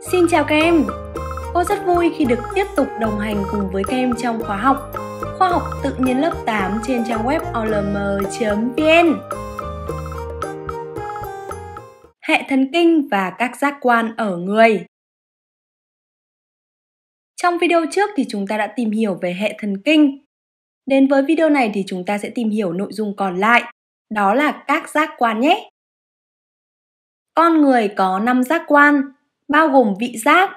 Xin chào các em! Cô rất vui khi được tiếp tục đồng hành cùng với các em trong khóa học Khoa học tự nhiên lớp 8 trên trang web olm.vn Hệ thần kinh và các giác quan ở người Trong video trước thì chúng ta đã tìm hiểu về hệ thần kinh Đến với video này thì chúng ta sẽ tìm hiểu nội dung còn lại đó là các giác quan nhé. Con người có 5 giác quan bao gồm vị giác,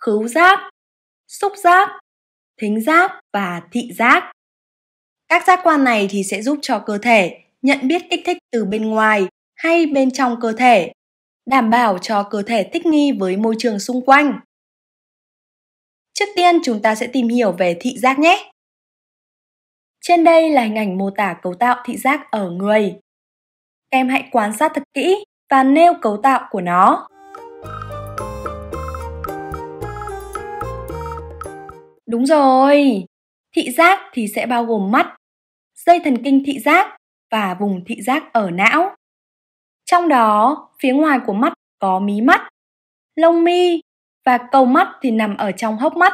khứu giác, xúc giác, thính giác và thị giác. Các giác quan này thì sẽ giúp cho cơ thể nhận biết kích thích từ bên ngoài hay bên trong cơ thể, đảm bảo cho cơ thể thích nghi với môi trường xung quanh. Trước tiên chúng ta sẽ tìm hiểu về thị giác nhé. Trên đây là hình ảnh mô tả cấu tạo thị giác ở người. Em hãy quan sát thật kỹ và nêu cấu tạo của nó. Đúng rồi, thị giác thì sẽ bao gồm mắt, dây thần kinh thị giác và vùng thị giác ở não. Trong đó, phía ngoài của mắt có mí mắt, lông mi và cầu mắt thì nằm ở trong hốc mắt.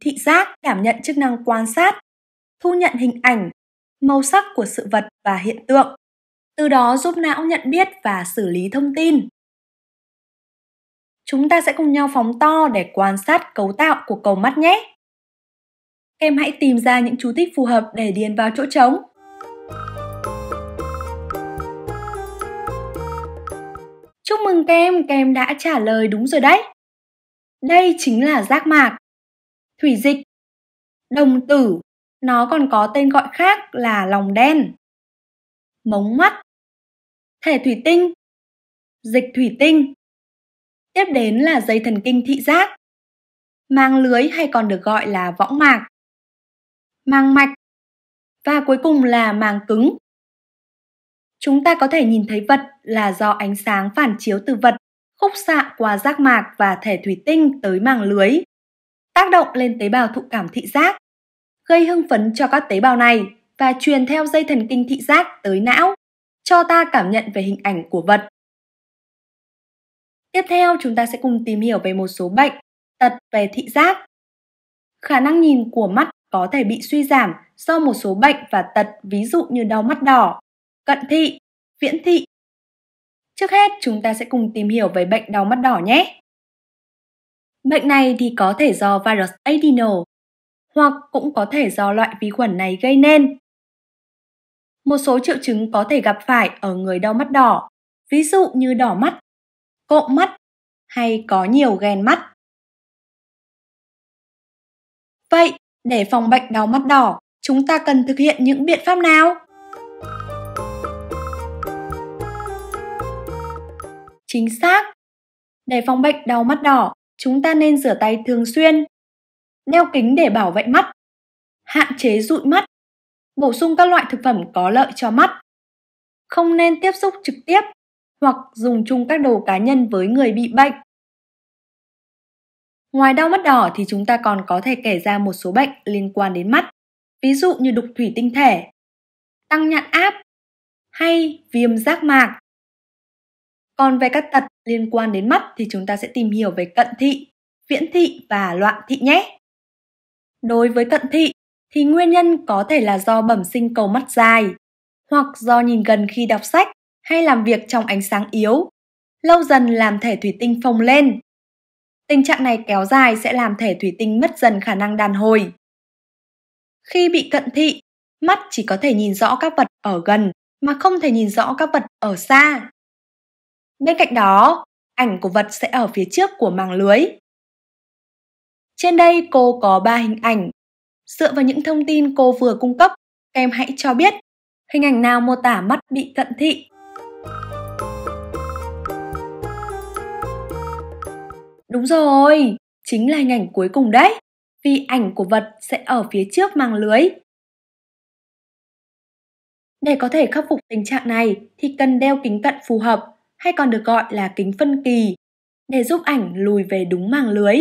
Thị giác cảm nhận chức năng quan sát, thu nhận hình ảnh, màu sắc của sự vật và hiện tượng, từ đó giúp não nhận biết và xử lý thông tin. Chúng ta sẽ cùng nhau phóng to để quan sát cấu tạo của cầu mắt nhé. Em hãy tìm ra những chú thích phù hợp để điền vào chỗ trống. Chúc mừng kem, kem đã trả lời đúng rồi đấy. Đây chính là giác mạc, thủy dịch, đồng tử, nó còn có tên gọi khác là lòng đen, mống mắt, thể thủy tinh, dịch thủy tinh, Tiếp đến là dây thần kinh thị giác, mang lưới hay còn được gọi là võng mạc, mang mạch và cuối cùng là màng cứng. Chúng ta có thể nhìn thấy vật là do ánh sáng phản chiếu từ vật khúc xạ qua giác mạc và thể thủy tinh tới màng lưới, tác động lên tế bào thụ cảm thị giác, gây hưng phấn cho các tế bào này và truyền theo dây thần kinh thị giác tới não, cho ta cảm nhận về hình ảnh của vật. Tiếp theo chúng ta sẽ cùng tìm hiểu về một số bệnh, tật về thị giác. Khả năng nhìn của mắt có thể bị suy giảm do một số bệnh và tật ví dụ như đau mắt đỏ, cận thị, viễn thị. Trước hết chúng ta sẽ cùng tìm hiểu về bệnh đau mắt đỏ nhé. Bệnh này thì có thể do virus adeno hoặc cũng có thể do loại vi khuẩn này gây nên. Một số triệu chứng có thể gặp phải ở người đau mắt đỏ, ví dụ như đỏ mắt cộm mắt hay có nhiều ghen mắt. Vậy, để phòng bệnh đau mắt đỏ, chúng ta cần thực hiện những biện pháp nào? Chính xác. Để phòng bệnh đau mắt đỏ, chúng ta nên rửa tay thường xuyên, đeo kính để bảo vệ mắt, hạn chế dụi mắt, bổ sung các loại thực phẩm có lợi cho mắt. Không nên tiếp xúc trực tiếp hoặc dùng chung các đồ cá nhân với người bị bệnh. Ngoài đau mắt đỏ thì chúng ta còn có thể kể ra một số bệnh liên quan đến mắt, ví dụ như đục thủy tinh thể, tăng nhãn áp hay viêm giác mạc. Còn về các tật liên quan đến mắt thì chúng ta sẽ tìm hiểu về cận thị, viễn thị và loạn thị nhé. Đối với cận thị thì nguyên nhân có thể là do bẩm sinh cầu mắt dài, hoặc do nhìn gần khi đọc sách, hay làm việc trong ánh sáng yếu, lâu dần làm thể thủy tinh phồng lên. Tình trạng này kéo dài sẽ làm thể thủy tinh mất dần khả năng đàn hồi. Khi bị cận thị, mắt chỉ có thể nhìn rõ các vật ở gần mà không thể nhìn rõ các vật ở xa. Bên cạnh đó, ảnh của vật sẽ ở phía trước của màng lưới. Trên đây cô có 3 hình ảnh. Dựa vào những thông tin cô vừa cung cấp, em hãy cho biết hình ảnh nào mô tả mắt bị cận thị Đúng rồi, chính là hình ảnh cuối cùng đấy, vì ảnh của vật sẽ ở phía trước màng lưới. Để có thể khắc phục tình trạng này thì cần đeo kính cận phù hợp hay còn được gọi là kính phân kỳ để giúp ảnh lùi về đúng màng lưới.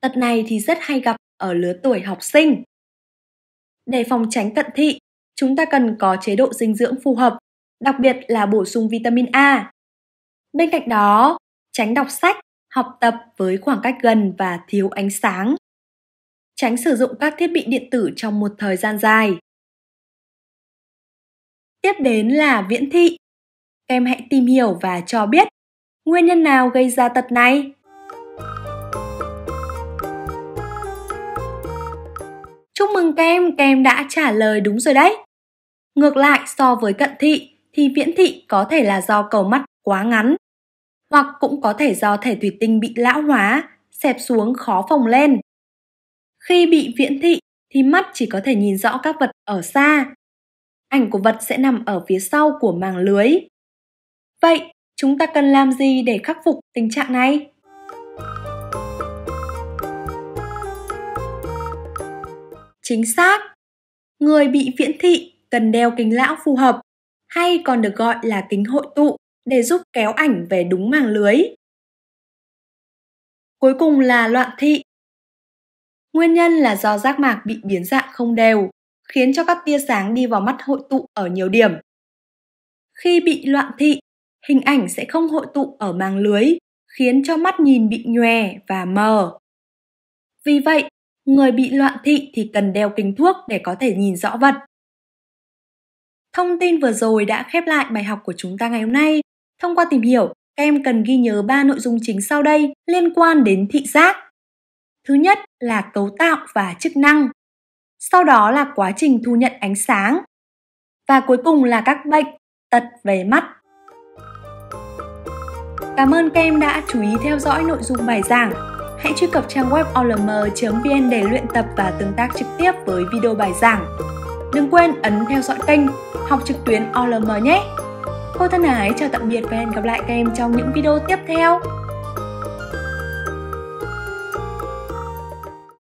Tật này thì rất hay gặp ở lứa tuổi học sinh. Để phòng tránh cận thị, chúng ta cần có chế độ dinh dưỡng phù hợp, đặc biệt là bổ sung vitamin A. Bên cạnh đó, tránh đọc sách, học tập với khoảng cách gần và thiếu ánh sáng. Tránh sử dụng các thiết bị điện tử trong một thời gian dài. Tiếp đến là viễn thị. Em hãy tìm hiểu và cho biết nguyên nhân nào gây ra tật này. Chúc mừng các em, các em đã trả lời đúng rồi đấy. Ngược lại so với cận thị thì viễn thị có thể là do cầu mắt quá ngắn hoặc cũng có thể do thể thủy tinh bị lão hóa, xẹp xuống khó phồng lên. Khi bị viễn thị thì mắt chỉ có thể nhìn rõ các vật ở xa. Ảnh của vật sẽ nằm ở phía sau của màng lưới. Vậy, chúng ta cần làm gì để khắc phục tình trạng này? Chính xác, người bị viễn thị cần đeo kính lão phù hợp hay còn được gọi là kính hội tụ để giúp kéo ảnh về đúng màng lưới. Cuối cùng là loạn thị. Nguyên nhân là do giác mạc bị biến dạng không đều, khiến cho các tia sáng đi vào mắt hội tụ ở nhiều điểm. Khi bị loạn thị, hình ảnh sẽ không hội tụ ở màng lưới, khiến cho mắt nhìn bị nhòe và mờ. Vì vậy, người bị loạn thị thì cần đeo kính thuốc để có thể nhìn rõ vật. Thông tin vừa rồi đã khép lại bài học của chúng ta ngày hôm nay. Thông qua tìm hiểu, các em cần ghi nhớ 3 nội dung chính sau đây liên quan đến thị giác. Thứ nhất là cấu tạo và chức năng. Sau đó là quá trình thu nhận ánh sáng. Và cuối cùng là các bệnh, tật về mắt. Cảm ơn các em đã chú ý theo dõi nội dung bài giảng. Hãy truy cập trang web olm.vn để luyện tập và tương tác trực tiếp với video bài giảng. Đừng quên ấn theo dõi kênh Học trực tuyến OLM nhé! Cô thân ái chào tạm biệt và hẹn gặp lại các em trong những video tiếp theo.